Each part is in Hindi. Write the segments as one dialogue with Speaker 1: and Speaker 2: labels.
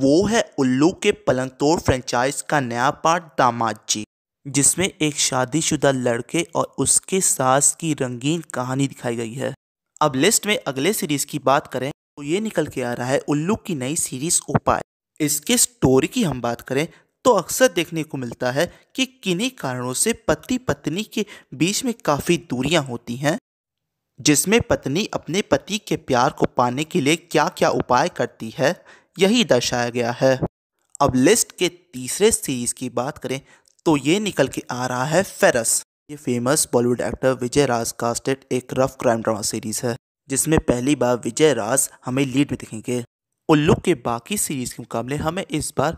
Speaker 1: वो है उल्लू के पलंगतोड़ फ्रेंचाइज का नया पार्ट दामाद जी जिसमें एक शादीशुदा लड़के और उसके सास की रंगीन कहानी दिखाई गई है अब लिस्ट में अगले सीरीज की बात करें तो ये निकल के आ रहा है उल्लू की नई सीरीज उपाय इसके स्टोरी की हम बात करें तो अक्सर देखने को मिलता है कि किन्हीं कारणों से पति पत्नी के बीच में काफ़ी दूरियां होती हैं जिसमें पत्नी अपने पति के प्यार को पाने के लिए क्या क्या उपाय करती है यही दर्शाया गया है अब लिस्ट के तीसरे सीरीज की बात करें तो ये निकल के आ रहा है फेरस ये फेमस Bollywood actor Vijay Raaz casted एक रफ क्राइम ड्रामा सीरीज है जिसमें पहली बार विजय राज हमें लीड में दिखेंगे उल्लू के बाकी सीरीज के मुकाबले हमें इस बार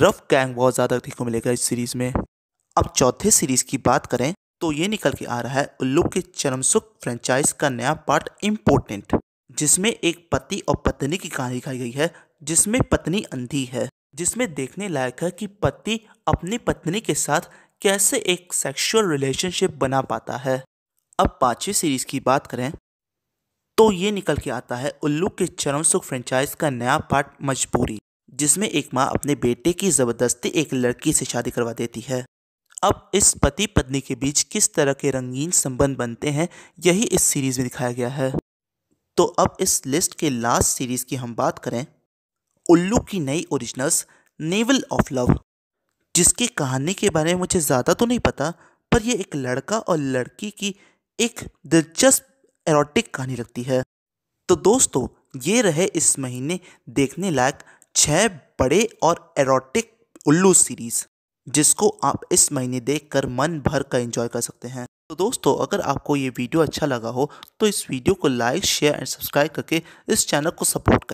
Speaker 1: रफ गैंग बहुत ज़्यादा देखने को मिलेगा इस सीरीज में अब चौथे सीरीज की बात करें तो ये निकल के आ रहा है उल्लू के चरमसुख फ्रेंचाइज का नया पार्ट इम्पोर्टेंट जिसमें एक पति और पत्नी की कहानी दिखाई गई है जिसमें पत्नी अंधी है जिसमें देखने लायक है कि पति अपनी पत्नी के साथ कैसे एक सेक्सुअल रिलेशनशिप बना पाता है अब पांचवी सीरीज की बात करें तो ये निकल के आता है उल्लू के चरम सुख फ्रेंचाइज का नया पार्ट मजबूरी जिसमें एक माँ अपने बेटे की ज़बरदस्ती एक लड़की से शादी करवा देती है अब इस पति पत्नी के बीच किस तरह के रंगीन संबंध बनते हैं यही इस सीरीज़ में दिखाया गया है तो अब इस लिस्ट के लास्ट सीरीज़ की हम बात करें उल्लू की नई ओरिजिनल्स नेवल ऑफ लव जिसकी कहानी के बारे में मुझे ज़्यादा तो नहीं पता पर यह एक लड़का और लड़की की एक दिलचस्प एरोटिक कहानी लगती है तो दोस्तों ये रहे इस महीने देखने लायक छह बड़े और एरोटिक उल्लू सीरीज़ जिसको आप इस महीने देखकर मन भर कर एंजॉय कर सकते हैं तो दोस्तों अगर आपको ये वीडियो अच्छा लगा हो तो इस वीडियो को लाइक शेयर एंड सब्सक्राइब करके इस चैनल को सपोर्ट